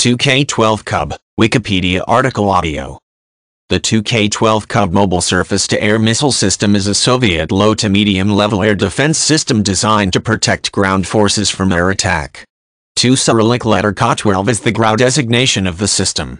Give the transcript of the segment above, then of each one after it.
2K12 Cub, Wikipedia article audio. The 2K12 Cub mobile surface-to-air missile system is a Soviet low- to medium-level air defense system designed to protect ground forces from air attack. Two Cyrillic letter K-12 is the GRAU designation of the system.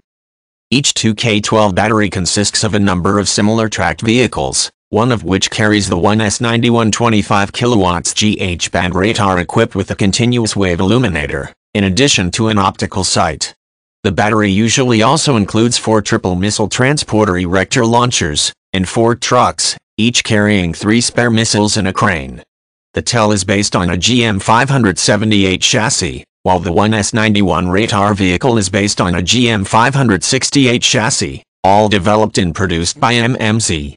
Each 2K12 battery consists of a number of similar tracked vehicles, one of which carries the 1S9125 kW GH band radar equipped with a continuous wave illuminator in addition to an optical sight. The battery usually also includes four triple missile transporter erector launchers, and four trucks, each carrying three spare missiles and a crane. The TEL is based on a GM 578 chassis, while the 1S91 radar vehicle is based on a GM 568 chassis, all developed and produced by MMZ.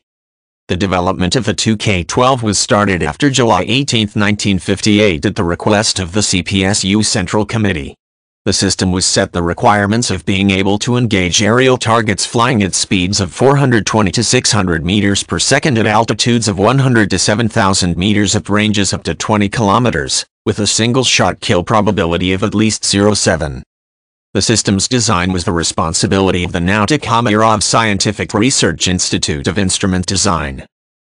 The development of the 2K12 was started after July 18, 1958 at the request of the CPSU Central Committee. The system was set the requirements of being able to engage aerial targets flying at speeds of 420 to 600 meters per second at altitudes of 100 to 7,000 meters at ranges up to 20 kilometers, with a single shot kill probability of at least 0.7. The system's design was the responsibility of the Nautic Scientific Research Institute of Instrument Design.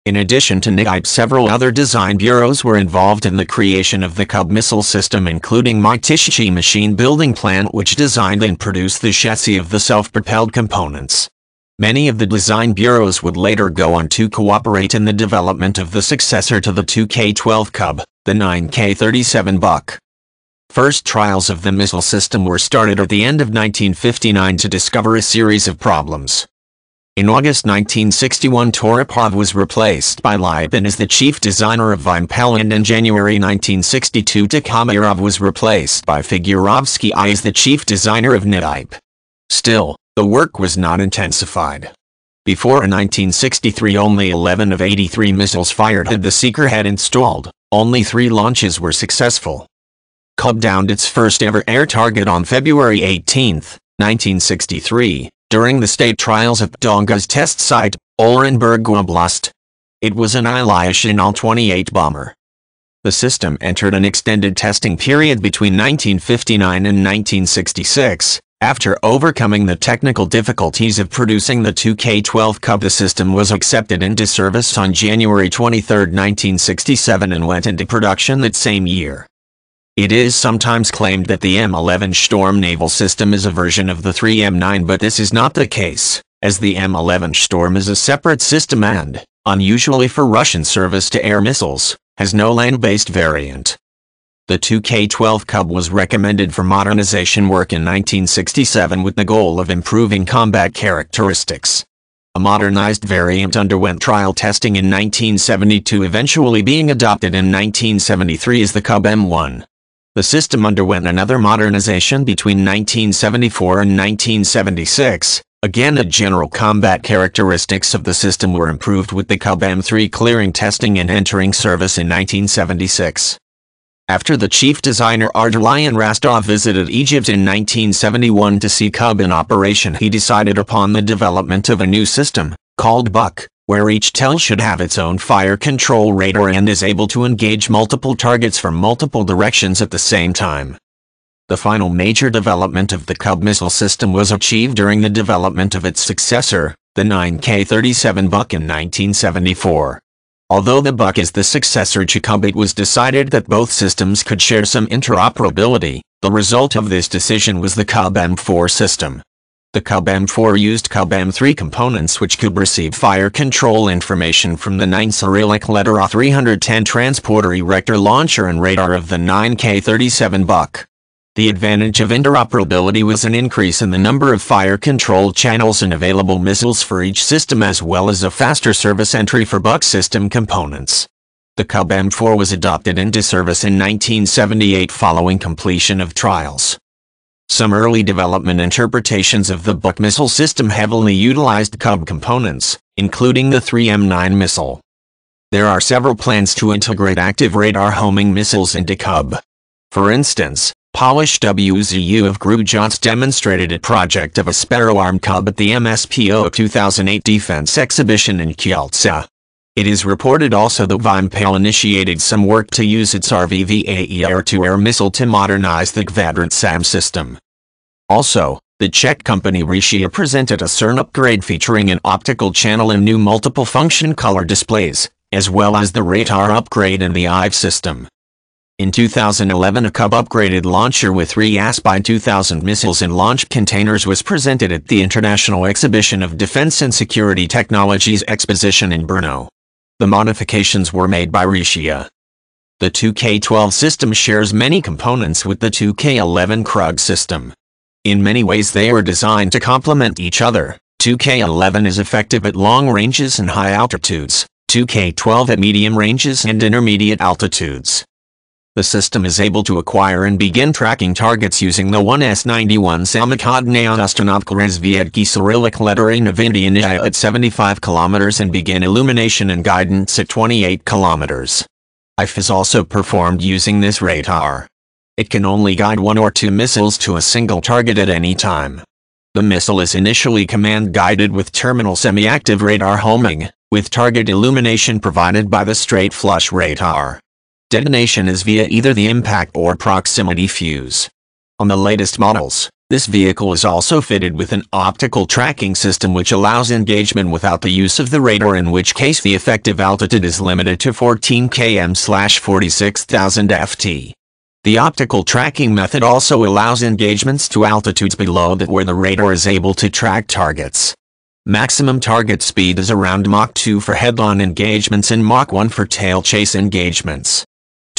In addition to NIGIP several other design bureaus were involved in the creation of the Cub missile system including Mytishichi Machine Building Plant which designed and produced the chassis of the self-propelled components. Many of the design bureaus would later go on to cooperate in the development of the successor to the 2K-12 Cub, the 9K-37 Buck. First trials of the missile system were started at the end of 1959 to discover a series of problems. In August 1961 Toropov was replaced by Lyubin as the chief designer of Vimpel and in January 1962 Tikhomirov was replaced by Figurovsky I as the chief designer of Nitipe. Still, the work was not intensified. Before 1963 only 11 of 83 missiles fired had the Seeker had installed, only three launches were successful. Cub downed its first ever air target on February 18, 1963, during the state trials of Donga's test site, Orenburg Oblast. It was an Ilyushin Al-28 bomber. The system entered an extended testing period between 1959 and 1966. After overcoming the technical difficulties of producing the 2K-12 Cub the system was accepted into service on January 23, 1967 and went into production that same year. It is sometimes claimed that the M11 Storm naval system is a version of the 3M9 but this is not the case, as the M11 Storm is a separate system and, unusually for Russian service-to-air missiles, has no land-based variant. The 2K-12 Cub was recommended for modernization work in 1967 with the goal of improving combat characteristics. A modernized variant underwent trial testing in 1972 eventually being adopted in 1973 as the Cub M1. The system underwent another modernization between 1974 and 1976. Again the general combat characteristics of the system were improved with the Cub M3 clearing testing and entering service in 1976. After the chief designer Ardalion Rastov visited Egypt in 1971 to see Cub in operation he decided upon the development of a new system, called Buck where each tell should have its own fire control radar and is able to engage multiple targets from multiple directions at the same time. The final major development of the Cub missile system was achieved during the development of its successor, the 9K-37 Buck in 1974. Although the Buck is the successor to Cub it was decided that both systems could share some interoperability, the result of this decision was the Cub M4 system. The m 4 used m 3 components which could receive fire control information from the 9 Cyrillic letter A310 transporter erector launcher and radar of the 9K-37 Buck. The advantage of interoperability was an increase in the number of fire control channels and available missiles for each system as well as a faster service entry for Buck system components. The Cub M4 was adopted into service in 1978 following completion of trials. Some early development interpretations of the Buk missile system heavily utilized Cub components, including the 3M9 missile. There are several plans to integrate active radar homing missiles into Cub. For instance, Polish WZU of Grudziądz demonstrated a project of a Sparrow armed Cub at the MSPO 2008 Defense Exhibition in Kielce. It is reported also that Vimpel initiated some work to use its RVVAE air-to-air missile to modernize the Kvadrant SAM system. Also, the Czech company Rishia presented a CERN upgrade featuring an optical channel and new multiple function color displays, as well as the radar upgrade in the IVE system. In 2011 a Cub upgraded launcher with three by 2000 missiles and launch containers was presented at the International Exhibition of Defense and Security Technologies Exposition in Brno. The modifications were made by Rishia. The 2K12 system shares many components with the 2K11 Krug system. In many ways they are designed to complement each other. 2K11 is effective at long ranges and high altitudes, 2K12 at medium ranges and intermediate altitudes the system is able to acquire and begin tracking targets using the 1S91 Samokhodnaya Ustanov Rezviedki Cyrillic lettering of Indiania at 75 kilometers and begin illumination and guidance at 28 kilometers. IF is also performed using this radar. It can only guide one or two missiles to a single target at any time. The missile is initially command-guided with terminal semi-active radar homing, with target illumination provided by the straight-flush radar. Detonation is via either the impact or proximity fuse. On the latest models, this vehicle is also fitted with an optical tracking system which allows engagement without the use of the radar in which case the effective altitude is limited to 14 km/46000 ft. The optical tracking method also allows engagements to altitudes below that where the radar is able to track targets. Maximum target speed is around Mach 2 for headline engagements and Mach 1 for tail chase engagements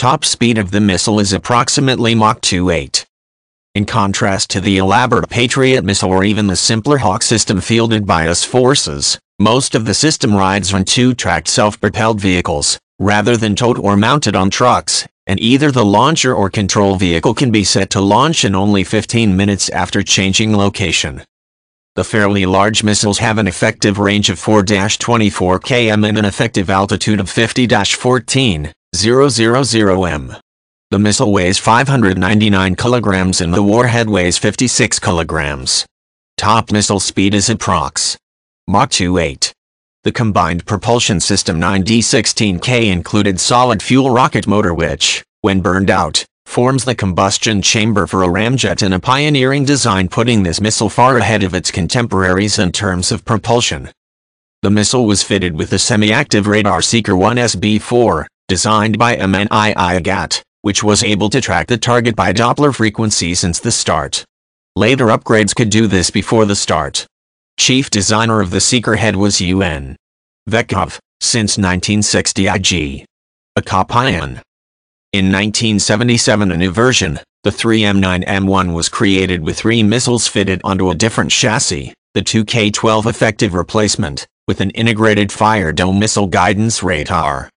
top speed of the missile is approximately Mach 2.8. In contrast to the elaborate Patriot missile or even the simpler Hawk system fielded by US forces, most of the system rides on two-tracked self-propelled vehicles, rather than towed or mounted on trucks, and either the launcher or control vehicle can be set to launch in only 15 minutes after changing location. The fairly large missiles have an effective range of 4-24 km and an effective altitude of 50-14, 000M. The missile weighs 599 kilograms and the warhead weighs 56 kilograms. Top missile speed is approx. Mach 2.8. The combined propulsion system 9D16K included solid fuel rocket motor which, when burned out, forms the combustion chamber for a ramjet in a pioneering design putting this missile far ahead of its contemporaries in terms of propulsion. The missile was fitted with a semi-active radar seeker 1SB4, designed by MNI which was able to track the target by Doppler frequency since the start. Later upgrades could do this before the start. Chief designer of the Seeker head was UN. Vekov, since 1960 IG. Akapayan. In 1977 a new version, the 3M9M1 was created with three missiles fitted onto a different chassis, the 2K-12 effective replacement, with an integrated fire dome missile guidance radar.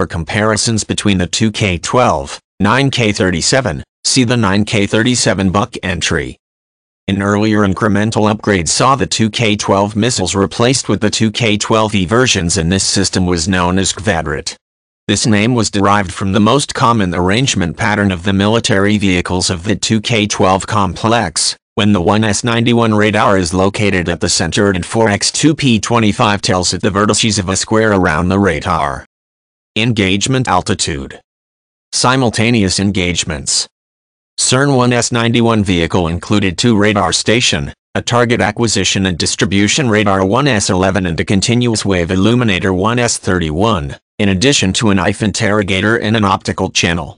For comparisons between the 2K12, 9K37, see the 9K37 buck entry. An earlier incremental upgrade saw the 2K12 missiles replaced with the 2K12E versions and this system was known as Kvadrat. This name was derived from the most common arrangement pattern of the military vehicles of the 2K12 complex, when the 1S91 radar is located at the center and 4X2P25 tails at the vertices of a square around the radar. Engagement altitude. Simultaneous engagements. CERN 1's 91 vehicle included two radar station, a target acquisition and distribution radar 1S11 and a continuous wave illuminator 1S31, in addition to an IF interrogator and an optical channel.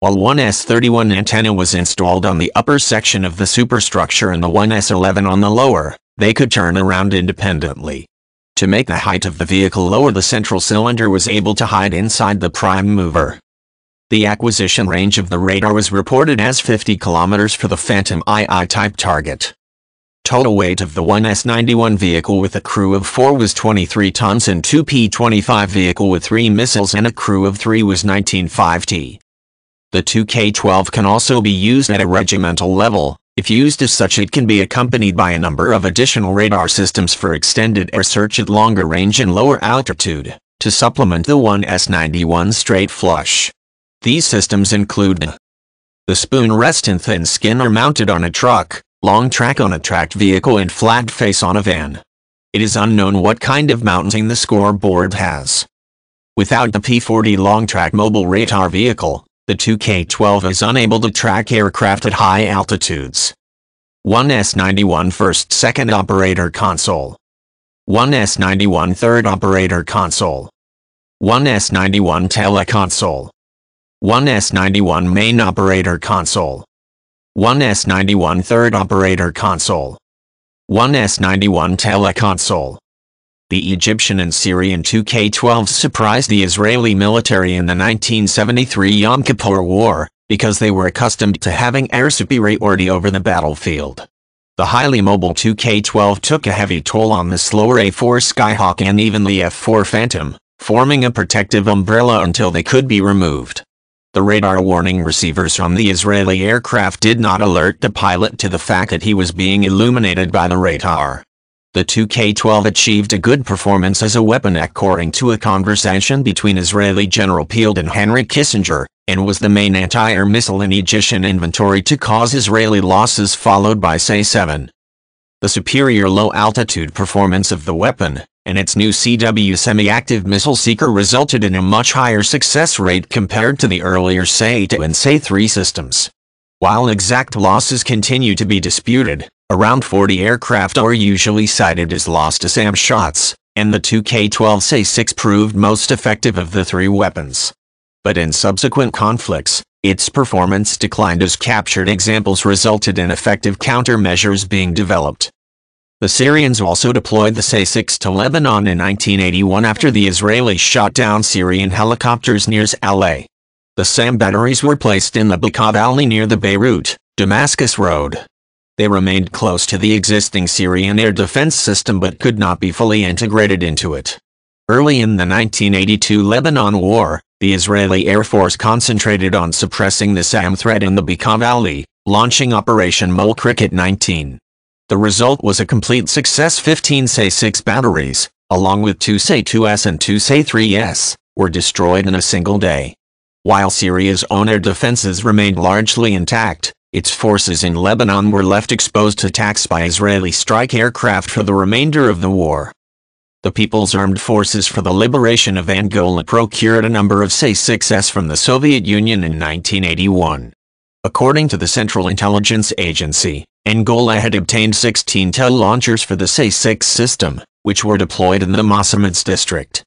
While 1S31 antenna was installed on the upper section of the superstructure and the 1S11 on the lower, they could turn around independently. To make the height of the vehicle lower the central cylinder was able to hide inside the prime mover. The acquisition range of the radar was reported as 50 kilometers for the Phantom II type target. Total weight of the 1S91 vehicle with a crew of 4 was 23 tons and 2P25 vehicle with 3 missiles and a crew of 3 was 19.5T. The 2K12 can also be used at a regimental level, if used as such it can be accompanied by a number of additional radar systems for extended air search at longer range and lower altitude, to supplement the 1S91 straight flush. These systems include the spoon rest and thin skin are mounted on a truck, long track on a tracked vehicle and flat face on a van. It is unknown what kind of mounting the scoreboard has. Without the P-40 long track mobile radar vehicle, the 2K-12 is unable to track aircraft at high altitudes. 1S91 First Second Operator Console 1S91 Third Operator Console 1S91 Teleconsole 1S91 Main Operator Console 1S91 Third Operator Console 1S91 Teleconsole the Egyptian and Syrian 2K12s surprised the Israeli military in the 1973 Yom Kippur War, because they were accustomed to having air superiority over the battlefield. The highly mobile 2K12 took a heavy toll on the slower A4 Skyhawk and even the F4 Phantom, forming a protective umbrella until they could be removed. The radar warning receivers from the Israeli aircraft did not alert the pilot to the fact that he was being illuminated by the radar. The 2K12 achieved a good performance as a weapon according to a conversation between Israeli General Peled and Henry Kissinger, and was the main anti-air missile in Egyptian inventory to cause Israeli losses followed by say 7 The superior low-altitude performance of the weapon, and its new CW semi-active missile seeker resulted in a much higher success rate compared to the earlier say 2 and say 3 systems. While exact losses continue to be disputed, Around 40 aircraft are usually cited as lost to SAM shots, and the two sa 6 proved most effective of the three weapons. But in subsequent conflicts, its performance declined as captured examples resulted in effective countermeasures being developed. The Syrians also deployed the sa 6 to Lebanon in 1981 after the Israelis shot down Syrian helicopters near Saleh. The SAM batteries were placed in the Baqab Alley near the Beirut, Damascus Road. They remained close to the existing Syrian air defense system but could not be fully integrated into it. Early in the 1982 Lebanon War, the Israeli Air Force concentrated on suppressing the SAM threat in the Bekaa Valley, launching Operation Mole Cricket 19. The result was a complete success 15 sa 6 batteries, along with 2 sa SAE-2S and 2 sa SAE-3S, were destroyed in a single day. While Syria's own air defenses remained largely intact, its forces in Lebanon were left exposed to attacks by Israeli strike aircraft for the remainder of the war. The People's Armed Forces for the Liberation of Angola procured a number of say 6s from the Soviet Union in 1981. According to the Central Intelligence Agency, Angola had obtained 16 TEL launchers for the say 6 system, which were deployed in the Mossameds district.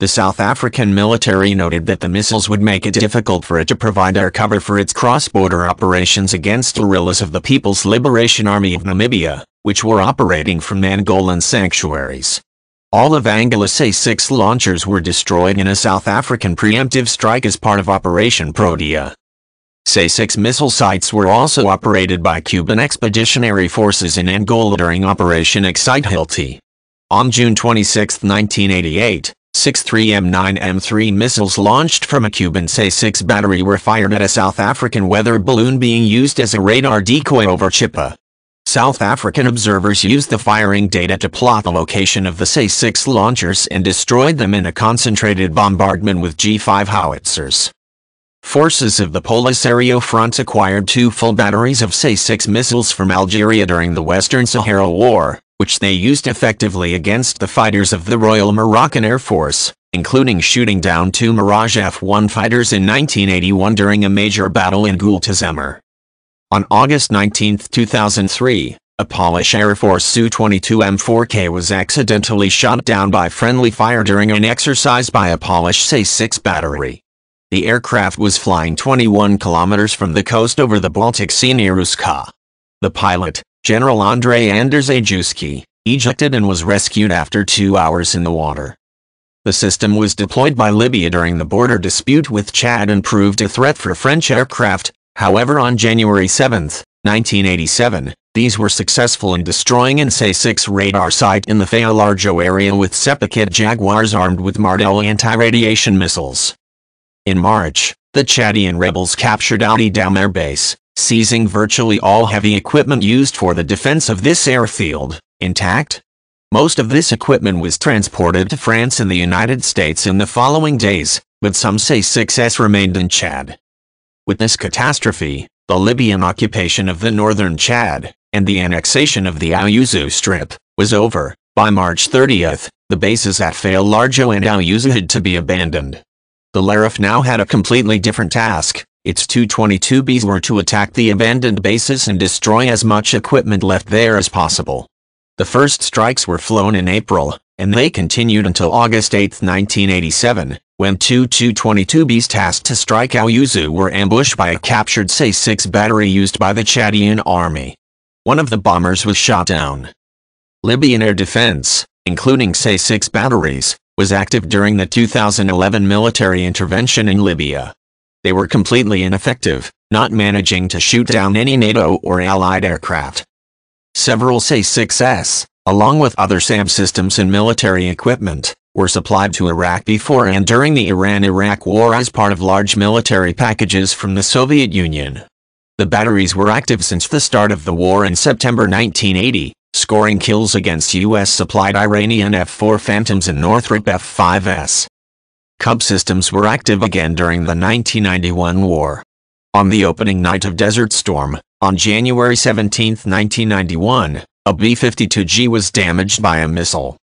The South African military noted that the missiles would make it difficult for it to provide air cover for its cross-border operations against guerrillas of the People's Liberation Army of Namibia, which were operating from Angolan sanctuaries. All of Angola's A-6 launchers were destroyed in a South African preemptive strike as part of Operation Protea. sa 6 missile sites were also operated by Cuban expeditionary forces in Angola during Operation Excite Hilti. On June 26, 1988, 3 M9M3 missiles launched from a Cuban sa 6 battery were fired at a South African weather balloon being used as a radar decoy over Chippa. South African observers used the firing data to plot the location of the sa 6 launchers and destroyed them in a concentrated bombardment with G5 howitzers. Forces of the Polisario Front acquired two full batteries of sa 6 missiles from Algeria during the Western Sahara War which they used effectively against the fighters of the Royal Moroccan Air Force, including shooting down two Mirage F-1 fighters in 1981 during a major battle in Gualtazemir. On August 19, 2003, a Polish Air Force Su-22 M4K was accidentally shot down by friendly fire during an exercise by a Polish Sa-6 battery. The aircraft was flying 21 kilometers from the coast over the Baltic Sea near Uska. The pilot, General Andrei Anders ejected and was rescued after two hours in the water. The system was deployed by Libya during the border dispute with Chad and proved a threat for French aircraft, however on January 7, 1987, these were successful in destroying an SA-6 radar site in the Fayolarjo area with Sepakit Jaguars armed with Mardel anti-radiation missiles. In March, the Chadian rebels captured Audi Dam Base, seizing virtually all heavy equipment used for the defense of this airfield, intact. Most of this equipment was transported to France and the United States in the following days, but some say success remained in Chad. With this catastrophe, the Libyan occupation of the northern Chad, and the annexation of the Ayuzu Strip, was over. By March 30th, the bases at Fail Largo and Ayuzu had to be abandoned. The Larif now had a completely different task, its 222Bs were to attack the abandoned bases and destroy as much equipment left there as possible. The first strikes were flown in April, and they continued until August 8, 1987, when two 222Bs tasked to strike Aoyuzu were ambushed by a captured Say 6 battery used by the Chadian army. One of the bombers was shot down. Libyan air defense, including Say 6 batteries, was active during the 2011 military intervention in Libya they were completely ineffective, not managing to shoot down any NATO or Allied aircraft. Several SA-6s, along with other SAM systems and military equipment, were supplied to Iraq before and during the Iran-Iraq War as part of large military packages from the Soviet Union. The batteries were active since the start of the war in September 1980, scoring kills against U.S.-supplied Iranian F-4 Phantoms and Northrop F-5s, Cub systems were active again during the 1991 war. On the opening night of Desert Storm, on January 17, 1991, a B-52G was damaged by a missile.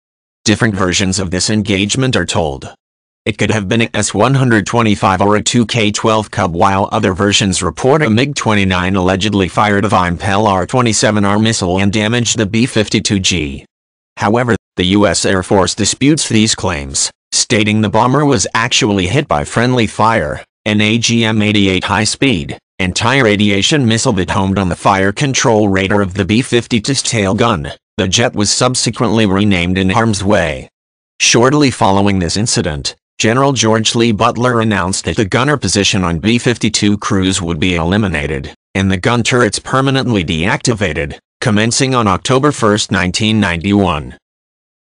Different versions of this engagement are told. It could have been a S-125 or a 2K-12 Cub while other versions report a MiG-29 allegedly fired a Vimpel R-27R missile and damaged the B-52G. However, the U.S. Air Force disputes these claims stating the bomber was actually hit by friendly fire, an AGM-88 high-speed, anti-radiation missile that homed on the fire control radar of the B-52's tail gun. The jet was subsequently renamed in harm's way. Shortly following this incident, General George Lee Butler announced that the gunner position on B-52 crews would be eliminated, and the gun turrets permanently deactivated, commencing on October 1, 1991.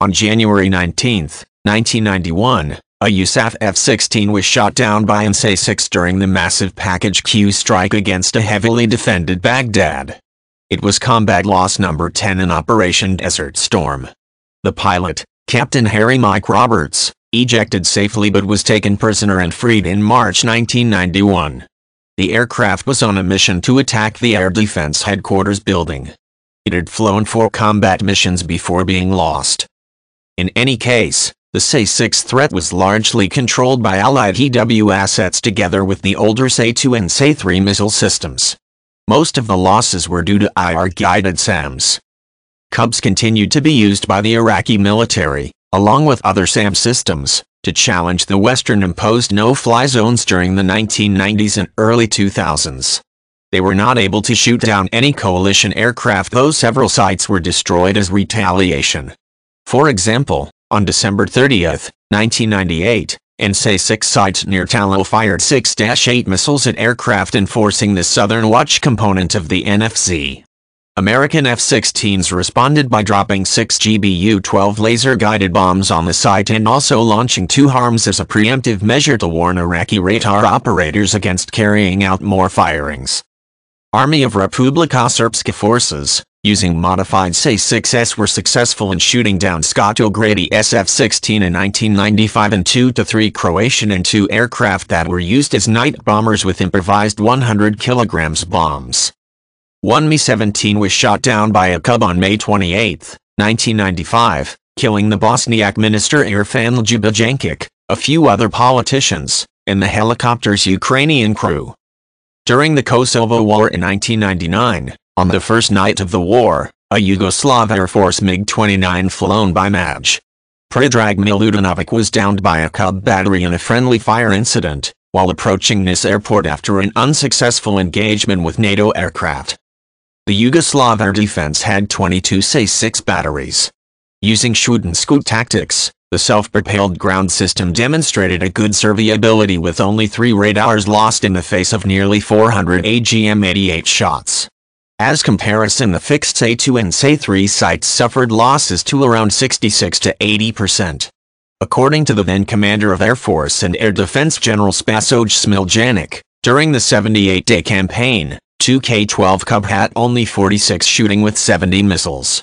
On January 19, 1991, a USAF F-16 was shot down by nsa 6 during the massive Package Q strike against a heavily defended Baghdad. It was combat loss number 10 in Operation Desert Storm. The pilot, Captain Harry Mike Roberts, ejected safely but was taken prisoner and freed in March 1991. The aircraft was on a mission to attack the Air Defense Headquarters building. It had flown four combat missions before being lost. In any case, the sa 6 threat was largely controlled by Allied EW assets together with the older sa 2 and sa 3 missile systems. Most of the losses were due to IR-guided SAMs. Cubs continued to be used by the Iraqi military, along with other SAM systems, to challenge the Western imposed no-fly zones during the 1990s and early 2000s. They were not able to shoot down any coalition aircraft though several sites were destroyed as retaliation. For example, on December 30, 1998, and six sites near Talo fired 6-8 missiles at aircraft enforcing the Southern Watch component of the NFC. American F-16s responded by dropping six GBU-12 laser-guided bombs on the site and also launching two harms as a preemptive measure to warn Iraqi radar operators against carrying out more firings. Army of Republika Srpska Forces using modified sa 6s were successful in shooting down Scott O'Grady's F-16 in 1995 and 2-3 Croatian and two aircraft that were used as night bombers with improvised 100 kilograms bombs. One Mi-17 was shot down by a Cub on May 28, 1995, killing the Bosniak minister Irfan Ljubijankic, a few other politicians, and the helicopter's Ukrainian crew. During the Kosovo War in 1999, on the first night of the war, a Yugoslav Air Force MiG-29 flown by Maj. Predrag Milutinovic was downed by a Cub battery in a friendly fire incident, while approaching Nis airport after an unsuccessful engagement with NATO aircraft. The Yugoslav air defense had 22 sa 6 batteries. Using shoot and scoot tactics, the self-propelled ground system demonstrated a good survivability with only three radars lost in the face of nearly 400 AGM-88 shots. As comparison the fixed SAE2 and SAE3 sites suffered losses to around 66 to 80%. According to the then Commander of Air Force and Air Defense General Spasoj Smiljanic, during the 78-day campaign, 2 K-12 Cub had only 46 shooting with 70 missiles.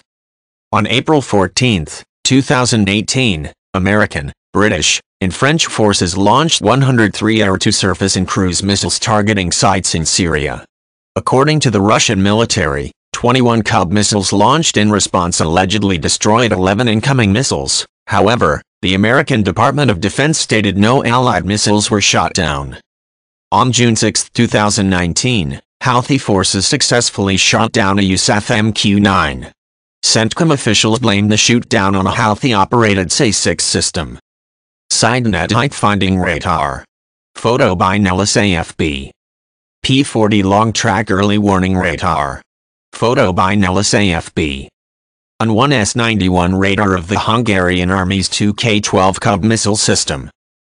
On April 14, 2018, American, British, and French forces launched 103 air-to-surface and cruise missiles targeting sites in Syria. According to the Russian military, 21 Cub missiles launched in response allegedly destroyed 11 incoming missiles. However, the American Department of Defense stated no Allied missiles were shot down. On June 6, 2019, Houthi forces successfully shot down a USAF MQ-9. CENTCOM officials blamed the shoot-down on a Houthi-operated SAE-6 system. SideNet Height Finding Radar. Photo by Nellis AFB. P-40 Long Track Early Warning Radar. Photo by Nellis AFB. An 1S-91 radar of the Hungarian Army's 2K-12 Cub missile system.